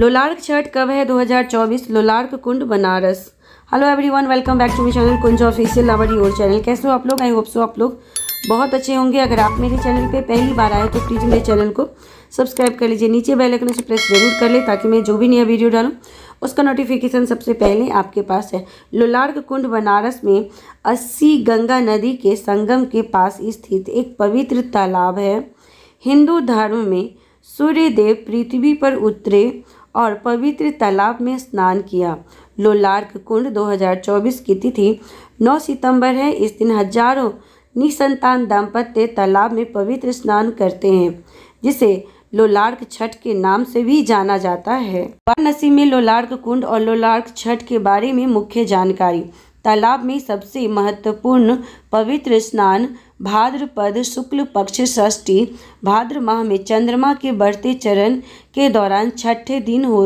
लोलार्क छठ कब है 2024 Lolark Kund Banaras hello everyone welcome back to my channel Kunj official our your channel कैसे हो आप लोग आई होप सो आप लोग बहुत अच्छे होंगे अगर आप मेरे चैनल पे पहली बार आए तो प्लीज़ मेरे चैनल को सब्सक्राइब कर लीजिए नीचे बेल आइकन से प्रेस जरूर कर ले ताकि मैं जो भी नया वीडियो डालूँ उसका नोटिफिकेशन सबसे पहले आपके पास है लोलार्क कुंड बनारस में अस्सी गंगा नदी के संगम के पास स्थित एक पवित्र तालाब है हिंदू धर्म में सूर्य देव पृथ्वी पर उतरे और पवित्र तालाब में स्नान किया लोलार्क कुंड 2024 की तिथि 9 सितंबर है इस दिन हजारों निसंतान दाम्पत्य तालाब में पवित्र स्नान करते हैं जिसे लोलार्क छठ के नाम से भी जाना जाता है वाराणसी में लोलार्क कुंड और लोलार्क छठ के बारे में मुख्य जानकारी तालाब में सबसे महत्वपूर्ण पवित्र स्नान भाद्रपद शुक्ल पक्ष षष्ठी भाद्र माह में चंद्रमा के बढ़ते चरण के दौरान छठे दिन हो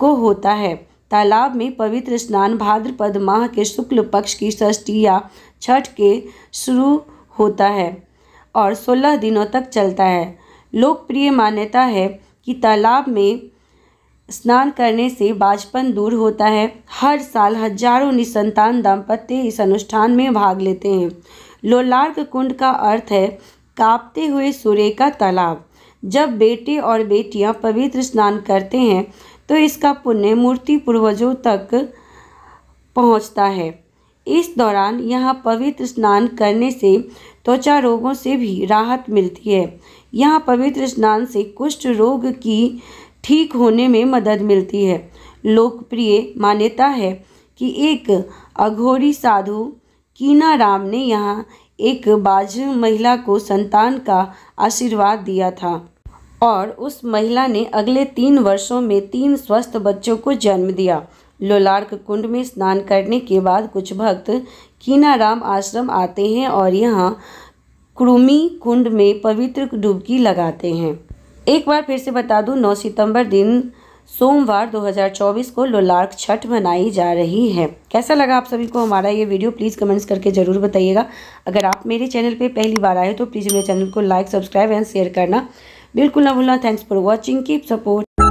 को होता है तालाब में पवित्र स्नान भाद्रपद माह के शुक्ल पक्ष की षष्ठी या छठ के शुरू होता है और सोलह दिनों तक चलता है लोकप्रिय मान्यता है कि तालाब में स्नान करने से बाजपन दूर होता है हर साल हजारों निसंतान दाम्पत्य इस अनुष्ठान में भाग लेते हैं लोलार्क कुंड का अर्थ है कांपते हुए सूर्य का तालाब जब बेटे और बेटियां पवित्र स्नान करते हैं तो इसका पुण्य मूर्ति पूर्वजों तक पहुंचता है इस दौरान यहाँ पवित्र स्नान करने से त्वचा रोगों से भी राहत मिलती है यहाँ पवित्र स्नान से कुष्ठ रोग की ठीक होने में मदद मिलती है लोकप्रिय मान्यता है कि एक अघोरी साधु कीनाराम ने यहाँ एक बाज महिला को संतान का आशीर्वाद दिया था और उस महिला ने अगले तीन वर्षों में तीन स्वस्थ बच्चों को जन्म दिया लोलार्क कुंड में स्नान करने के बाद कुछ भक्त कीनाराम आश्रम आते हैं और यहाँ क्रूमी कुंड में पवित्र डुबकी लगाते हैं एक बार फिर से बता दूं 9 सितंबर दिन सोमवार 2024 को लोलार्क छठ मनाई जा रही है कैसा लगा आप सभी को हमारा ये वीडियो प्लीज़ कमेंट्स करके ज़रूर बताइएगा अगर आप मेरे चैनल पे पहली बार आए तो प्लीज़ मेरे चैनल को लाइक सब्सक्राइब एंड शेयर करना बिल्कुल ना भूलना thanks for watching keep support